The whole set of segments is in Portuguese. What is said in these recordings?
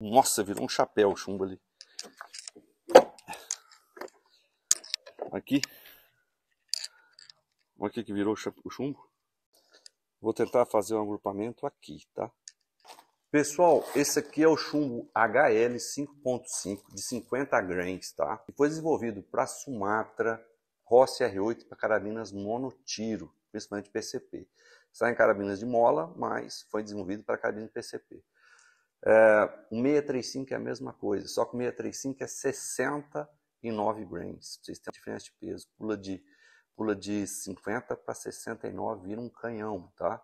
Nossa, virou um chapéu o chumbo ali. Aqui. Olha aqui que virou o chumbo. Vou tentar fazer um agrupamento aqui, tá? Pessoal, esse aqui é o chumbo HL 5.5 de 50 grains, tá? E foi desenvolvido para Sumatra, Rossi R8 para carabinas monotiro, principalmente PCP. Sai em carabinas de mola, mas foi desenvolvido para carabinas PCP. É, o 635 é a mesma coisa, só que o 635 é 69 grains. Vocês têm uma diferença de peso, pula de, pula de 50 para 69, vira um canhão, tá?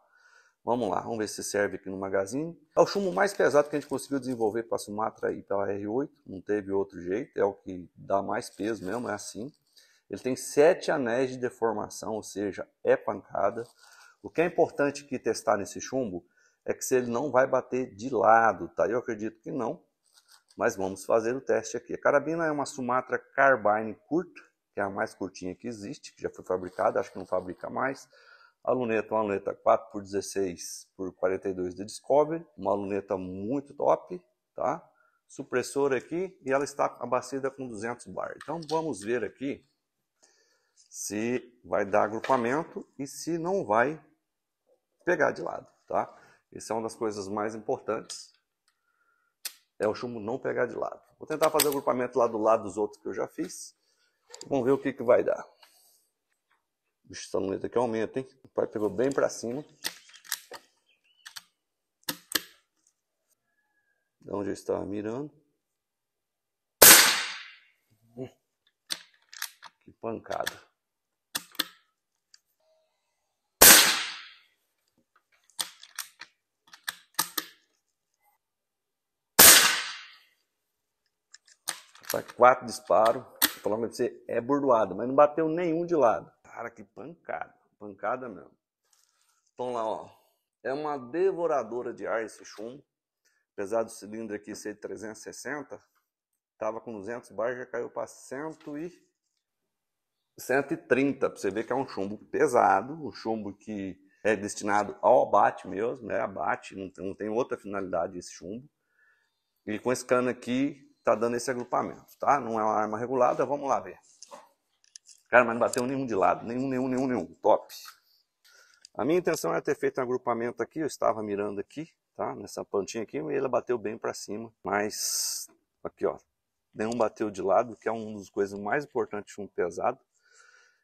Vamos lá, vamos ver se serve aqui no magazine. É o chumbo mais pesado que a gente conseguiu desenvolver para a Sumatra e pela R8, não teve outro jeito, é o que dá mais peso mesmo, é assim. Ele tem sete anéis de deformação, ou seja, é pancada. O que é importante aqui testar nesse chumbo é que se ele não vai bater de lado, tá? Eu acredito que não, mas vamos fazer o teste aqui. A carabina é uma Sumatra Carbine curta, que é a mais curtinha que existe, que já foi fabricada, acho que não fabrica mais. A luneta, é uma luneta 4x16 por 42 de Discovery, uma luneta muito top, tá? Supressor aqui e ela está abastecida com 200 bar. Então vamos ver aqui se vai dar agrupamento e se não vai pegar de lado, tá? Isso é uma das coisas mais importantes. É o chumbo não pegar de lado. Vou tentar fazer o agrupamento lá do lado dos outros que eu já fiz. Vamos ver o que, que vai dar. O bicho aqui aumenta, hein? O pai pegou bem para cima. De onde eu estava mirando. Hum. Que pancada. Tá quatro disparos. Falando pra você, é bordoada, mas não bateu nenhum de lado. Cara, que pancada. Pancada mesmo. Então lá, ó. É uma devoradora de ar esse chumbo. Apesar do cilindro aqui ser de 360, tava com 200 bar, já caiu para 130. Pra você ver que é um chumbo pesado. Um chumbo que é destinado ao abate mesmo, né? Abate, não tem, não tem outra finalidade esse chumbo. E com esse cano aqui, está dando esse agrupamento, tá? Não é uma arma regulada, vamos lá ver. Cara, mas não bateu nenhum de lado, nenhum, nenhum, nenhum, nenhum, top. A minha intenção era ter feito um agrupamento aqui, eu estava mirando aqui, tá? Nessa pantinha aqui, e ele bateu bem para cima, mas aqui, ó, nenhum bateu de lado, que é uma das coisas mais importantes de um pesado.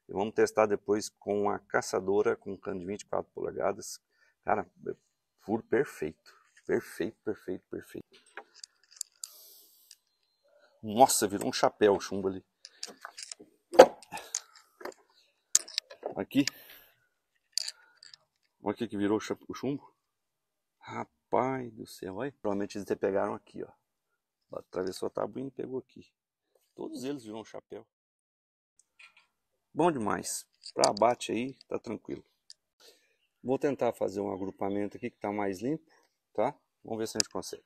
E vamos testar depois com a caçadora com cano de 24 polegadas. Cara, furo perfeito, perfeito, perfeito, perfeito. Nossa, virou um chapéu o chumbo ali. Aqui. Olha aqui que virou o chumbo. Rapaz do céu, olha. Provavelmente eles até pegaram aqui, ó. Atravessou a tabuinha e pegou aqui. Todos eles viram um chapéu. Bom demais. Para abate aí, tá tranquilo. Vou tentar fazer um agrupamento aqui que tá mais limpo, tá? Vamos ver se a gente consegue.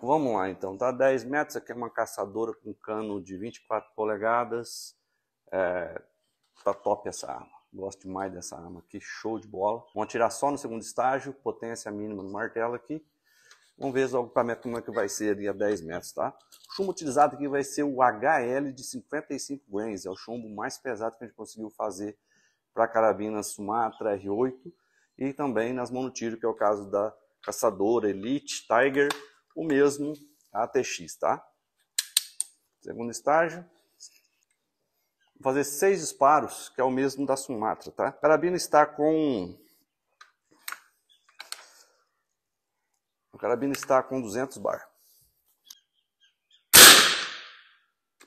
Vamos lá então, tá? 10 metros, aqui é uma caçadora com cano de 24 polegadas. É, tá top essa arma. Gosto demais dessa arma aqui, show de bola. Vamos atirar só no segundo estágio, potência mínima no martelo aqui. Vamos ver logo para como é que vai ser ali a 10 metros, tá? O chumbo utilizado aqui vai ser o HL de 55 grains, é o chumbo mais pesado que a gente conseguiu fazer para a carabina Sumatra R8 e também nas monotiro, que é o caso da caçadora Elite Tiger o mesmo ATX, tá? Segundo estágio. Vou fazer seis disparos, que é o mesmo da Sumatra, tá? A carabina está com... A carabina está com 200 bar.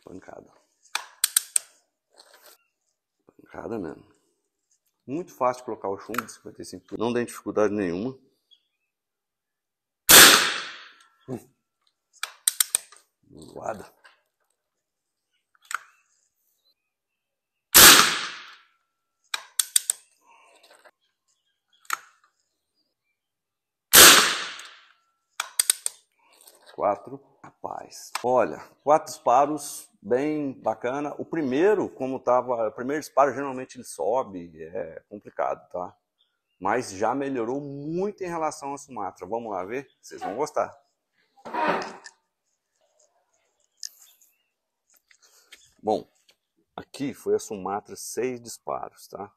Pancada. Pancada mesmo. Muito fácil colocar o chumbo de 55 Não tem dificuldade nenhuma. Zoada. Hum. Quatro, rapaz. Olha, quatro disparos bem bacana. O primeiro, como tava, o primeiro disparo geralmente ele sobe, é complicado, tá? Mas já melhorou muito em relação à Sumatra. Vamos lá ver, vocês vão gostar. Bom, aqui foi a Sumatra seis disparos, tá?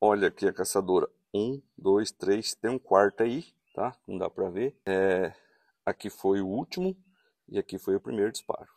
Olha aqui a caçadora. Um, dois, três, tem um quarto aí, tá? Não dá pra ver. É, aqui foi o último e aqui foi o primeiro disparo.